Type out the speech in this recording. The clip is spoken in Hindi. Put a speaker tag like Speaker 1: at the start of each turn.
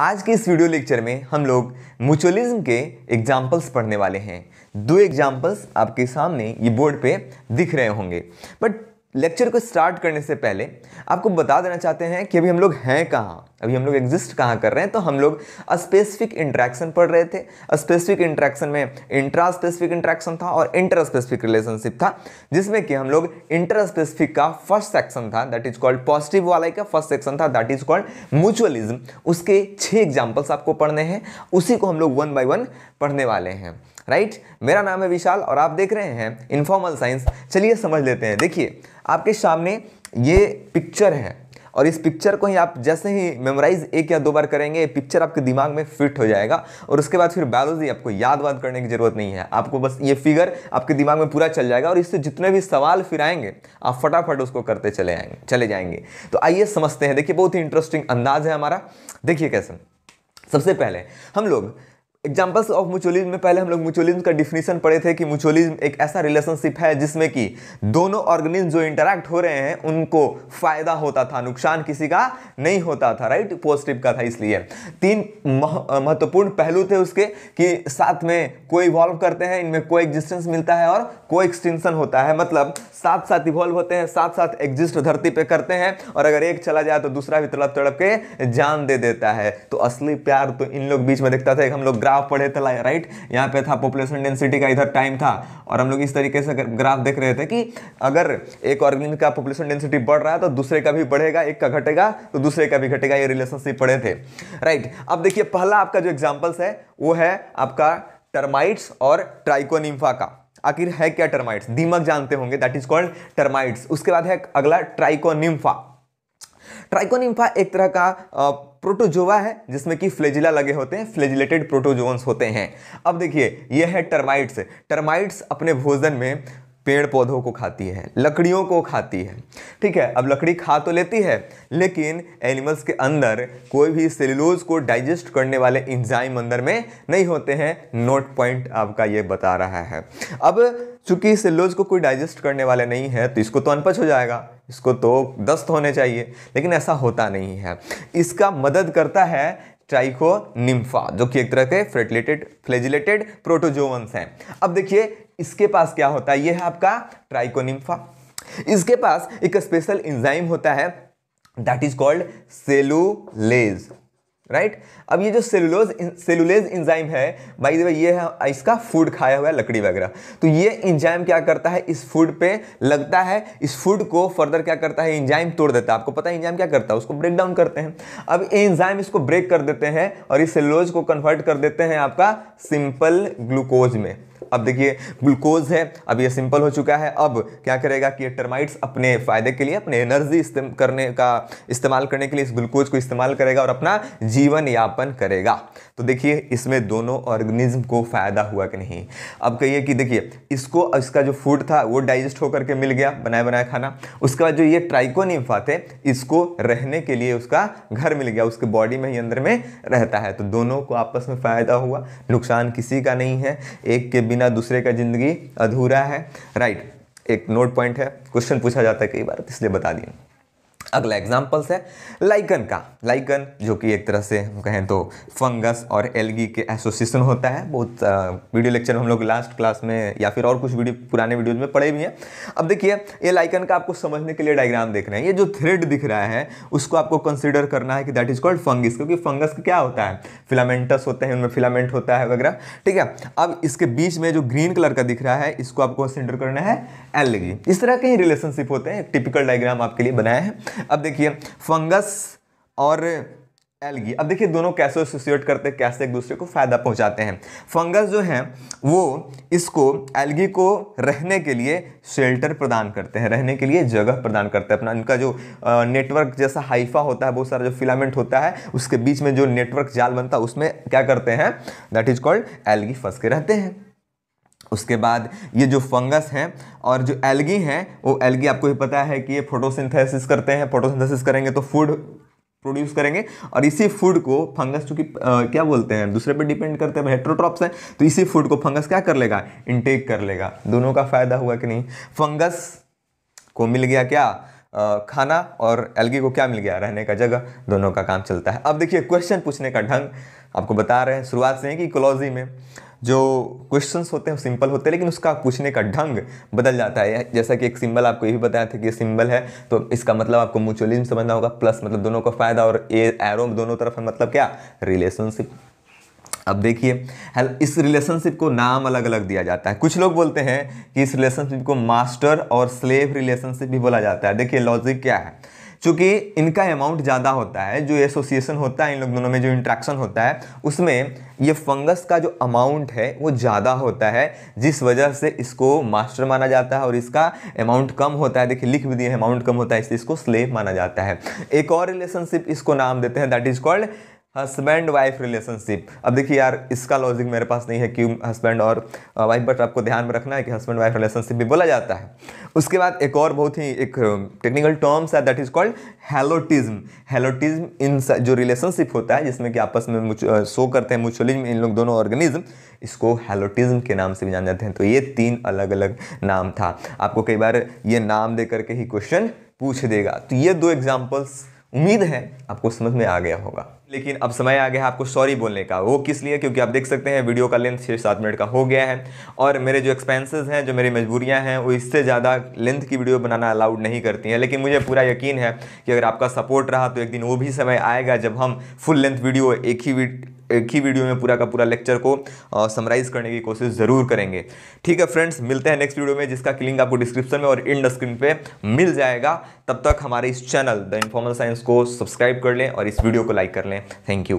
Speaker 1: आज के इस वीडियो लेक्चर में हम लोग म्यूचुअलिज्म के एग्जाम्पल्स पढ़ने वाले हैं दो एग्जाम्पल्स आपके सामने ये बोर्ड पे दिख रहे होंगे बट लेक्चर को स्टार्ट करने से पहले आपको बता देना चाहते हैं कि अभी हम लोग हैं कहाँ अभी हम लोग एग्जिस्ट कहाँ कर रहे हैं तो हम लोग स्पेसिफिक इंट्रैक्शन पढ़ रहे थे स्पेसिफिक इंट्रैक्शन में इंट्रा स्पेसिफिक इंट्रैक्शन था और इंटर स्पेसिफिक रिलेशनशिप था जिसमें कि हम लोग इंटर स्पेसिफिक का फर्स्ट सेक्शन था दैट इज कॉल्ड पॉजिटिव वाला का फर्स्ट सेक्शन था दैट इज कॉल्ड म्यूचुअलिज्म उसके छः एग्जाम्पल्स आपको पढ़ने हैं उसी को हम लोग वन बाई वन पढ़ने वाले हैं राइट right? मेरा नाम है विशाल और आप देख रहे हैं इन्फॉर्मल साइंस चलिए समझ लेते हैं देखिए आपके सामने ये पिक्चर है और इस पिक्चर को ही आप जैसे ही मेमोराइज एक या दो बार करेंगे पिक्चर आपके दिमाग में फिट हो जाएगा और उसके बाद फिर बायोलॉजी आपको याद वाद करने की जरूरत नहीं है आपको बस ये फिगर आपके दिमाग में पूरा चल जाएगा और इससे जितने भी सवाल फिर आएंगे आप फटाफट उसको करते चले आएंगे चले जाएंगे तो आइए समझते हैं देखिए बहुत ही इंटरेस्टिंग अंदाज है हमारा देखिए कैसे सबसे पहले हम लोग एग्जाम्पल्स ऑफ मुचोलिज्म में पहले हम लोग मुचोलिज्म का डिफिनीशन पढ़े थे कि मुचोलिज्म एक ऐसा रिलेशनशिप है जिसमें कि दोनों ऑर्गेनिज्म जो इंटरैक्ट हो रहे हैं उनको फायदा होता था नुकसान किसी का नहीं होता था राइट पॉजिटिव का था इसलिए तीन महत्वपूर्ण पहलू थे उसके कि साथ में को इवॉल्व करते हैं इनमें को एग्जिस्टेंस मिलता है और को एक्सटेंशन होता है मतलब साथ साथ इवॉल्व होते हैं साथ साथ एग्जिस्ट धरती पर करते हैं और अगर एक चला जाए तो दूसरा भी तड़प तड़प के जान दे देता है तो असली प्यार तो इन लोग बीच में देखता था हम लोग ग्राफ पढ़े थे राइट यहाँ पे था पॉपुलेशन डेंसिटी का इधर टाइम था और हम लोग इस तरीके से ग्राफ देख रहे थे कि अगर एक ऑर्गेनिज्म का पॉपुलेशन डेंसिटी बढ़ रहा है तो दूसरे का भी बढ़ेगा एक का घटेगा तो दूसरे का भी घटेगा ये रिलेशनशिप पढ़े थे राइट अब देखिए पहला आपका जो एग्जाम्पल्स है वो है आपका टर्माइट्स और ट्राइकोनिम्फा का आखिर है क्या टर्माइट्स दीमक जानते होंगे दैट इज कॉल्ड टर्माइट्स उसके बाद है अगला ट्राइकोनिम्फा ट्राइकोनिम्फा एक तरह का प्रोटोजोवा है जिसमें कि फ्लेजिला लगे होते हैं फ्लेजिलेटेड प्रोटोजोन्स होते हैं अब देखिए यह है टर्माइट्स टर्माइट्स अपने भोजन में पेड़ पौधों को खाती है लकड़ियों को खाती है ठीक है अब लकड़ी खा तो लेती है लेकिन एनिमल्स के अंदर कोई भी सेलुलोज को डाइजेस्ट करने वाले इंजाइम अंदर में नहीं होते हैं नोट पॉइंट आपका ये बता रहा है अब चूंकि सेलुलोज को कोई डाइजेस्ट करने वाले नहीं है तो इसको तो अनपच हो जाएगा इसको तो दस्त होने चाहिए लेकिन ऐसा होता नहीं है इसका मदद करता है ट्राइको निम्फा जो कि एक तरह के फ्रेटिलेटेड फ्लेजिलेटेड प्रोटोजोवंस हैं अब देखिए इसके पास क्या होता है ये है आपका ट्राइकोनिम्फा इसके पास एक स्पेशल इंजाइम होता है that is called cellulase right अब ये जो सेलुलोज सेलुलेज इंजाइम है बाई द वे ये है इसका फूड खाया हुआ है लकड़ी वगैरह तो ये इंजाइम क्या करता है इस फूड पे लगता है इस फूड को फर्दर क्या करता है इंजाइम तोड़ देता है आपको पता है इंजाइम क्या करता है उसको ब्रेक डाउन करते हैं अब ये इंजाइम इसको ब्रेक कर देते हैं और इस सेलुलोज को कन्वर्ट कर देते हैं आपका सिंपल ग्लूकोज में अब देखिए ग्लूकोज है अब ये सिंपल हो चुका है अब क्या करेगा कि ये टर्माइट्स अपने फ़ायदे के लिए अपने एनर्जी करने का इस्तेमाल करने के लिए इस ग्लूकोज को इस्तेमाल करेगा और अपना जीवन यापन करेगा तो देखिए इसमें दोनों ऑर्गेनिज्म को फ़ायदा हुआ कि नहीं अब कहिए कि देखिए इसको इसका जो फूड था वो डाइजेस्ट होकर के मिल गया बनाया बनाया खाना उसके बाद जो ये ट्राइकोनिम्फा थे इसको रहने के लिए उसका घर मिल गया उसके बॉडी में ही अंदर में रहता है तो दोनों को आपस में फ़ायदा हुआ नुकसान किसी का नहीं है एक के बिना बिना दूसरे का ज़िंदगी अधूरा है राइट एक नोट पॉइंट है क्वेश्चन पूछा जाता है कई बार तो इसलिए बता दिया अगला एग्जाम्पल्स है लाइकन का लाइकन जो कि एक तरह से हम कहें तो फंगस और एलगी के एसोसिएशन होता है बहुत वीडियो लेक्चर हम लोग लास्ट क्लास में या फिर और कुछ वीडियो पुराने वीडियोज में पढ़े भी हैं अब देखिए ये लाइकन का आपको समझने के लिए डायग्राम देख रहे हैं ये जो थ्रेड दिख रहा है उसको आपको कंसिडर करना है कि दैट इज़ कॉल्ड फंगस क्योंकि फंगस क्या होता है फिलामेंटस होते हैं उनमें फिलामेंट होता है वगैरह ठीक है अब इसके बीच में जो ग्रीन कलर का दिख रहा है इसको आपको कंसिडर करना है एलगी इस तरह के ही रिलेशनशिप होते हैं टिपिकल डायग्राम आपके लिए बनाए हैं अब देखिए फंगस और एलगी अब देखिए दोनों कैसे एसोसिएट करते हैं कैसे एक दूसरे को फ़ायदा पहुंचाते हैं फंगस जो हैं वो इसको एलगी को रहने के लिए शेल्टर प्रदान करते हैं रहने के लिए जगह प्रदान करते हैं अपना इनका जो नेटवर्क जैसा हाइफा होता है बहुत सारा जो फिलामेंट होता है उसके बीच में जो नेटवर्क जाल बनता है उसमें क्या करते हैं दैट इज़ कॉल्ड एलगी फंस के रहते हैं उसके बाद ये जो फंगस हैं और जो एल्गी हैं वो एल्गी आपको भी पता है कि ये फोटोसिंथेसिस करते हैं फोटोसिंथेसिस करेंगे तो फूड प्रोड्यूस करेंगे और इसी फूड को फंगस चूँकि क्या बोलते हैं दूसरे पे डिपेंड करते हैं हेट्रोट्रॉप्स हैं तो इसी फूड को फंगस क्या कर लेगा इनटेक कर लेगा दोनों का फ़ायदा हुआ कि नहीं फंगस को मिल गया क्या खाना और एल्गी को क्या मिल गया रहने का जगह दोनों का काम चलता है अब देखिए क्वेश्चन पूछने का ढंग आपको बता रहे हैं शुरुआत से ही कि इकोलॉजी में जो क्वेश्चंस होते हैं वो सिंपल होते हैं लेकिन उसका पूछने का ढंग बदल जाता है जैसा कि एक सिंबल आपको ये भी बताया था कि ये सिंबल है तो इसका मतलब आपको म्यूचुअलिज्म समझना होगा प्लस मतलब दोनों का फ़ायदा और ए एरो दोनों तरफ है मतलब क्या रिलेशनशिप अब देखिए इस रिलेशनशिप को नाम अलग अलग दिया जाता है कुछ लोग बोलते हैं कि इस रिलेशनशिप को मास्टर और स्लेव रिलेशनशिप भी बोला जाता है देखिए लॉजिक क्या है चूँकि इनका अमाउंट ज़्यादा होता है जो एसोसिएशन होता है इन लोग दोनों में जो इंट्रैक्शन होता है उसमें ये फंगस का जो अमाउंट है वो ज़्यादा होता है जिस वजह से इसको मास्टर माना जाता है और इसका अमाउंट कम होता है देखिए लिख भी दिए अमाउंट कम होता है इसलिए इसको स्लेव माना जाता है एक और रिलेशनशिप इसको नाम देते हैं that is called husband wife relationship अब देखिए यार इसका लॉजिक मेरे पास नहीं है कि हस्बैंड और वाइफ बट आपको ध्यान में रखना है कि हस्बैंड वाइफ रिलेशनशिप भी बोला जाता है उसके बाद एक और बहुत ही एक टेक्निकल टर्म्स है that is called helotism helotism इन जो रिलेशनशिप होता है जिसमें कि आपस में शो करते हैं म्यूचुअलिज्म इन लोग दोनों ऑर्गेनिज्म इसको हेलोटिज्म के नाम से भी जान जाते हैं तो ये तीन अलग अलग नाम था आपको कई बार ये नाम दे करके ही क्वेश्चन पूछ देगा तो ये दो एग्जाम्पल्स उम्मीद है आपको समझ में आ गया होगा लेकिन अब समय आ गया है आपको सॉरी बोलने का वो किस लिए क्योंकि आप देख सकते हैं वीडियो का लेंथ छः सात मिनट का हो गया है और मेरे जो एक्सपेंसेस हैं जो मेरी मजबूरियां हैं वो इससे ज़्यादा लेंथ की वीडियो बनाना अलाउड नहीं करती हैं लेकिन मुझे पूरा यकीन है कि अगर आपका सपोर्ट रहा तो एक दिन वो भी समय आएगा जब हम फुल लेंथ वीडियो एक ही एक ही वीडियो में पूरा का पूरा लेक्चर को समराइज करने की कोशिश ज़रूर करेंगे ठीक है फ्रेंड्स मिलते हैं नेक्स्ट वीडियो में जिसका लिंक आपको डिस्क्रिप्शन में और इंड स्क्रीन पे मिल जाएगा तब तक हमारे इस चैनल द इन्फॉर्मल साइंस को सब्सक्राइब कर लें और इस वीडियो को लाइक कर लें थैंक यू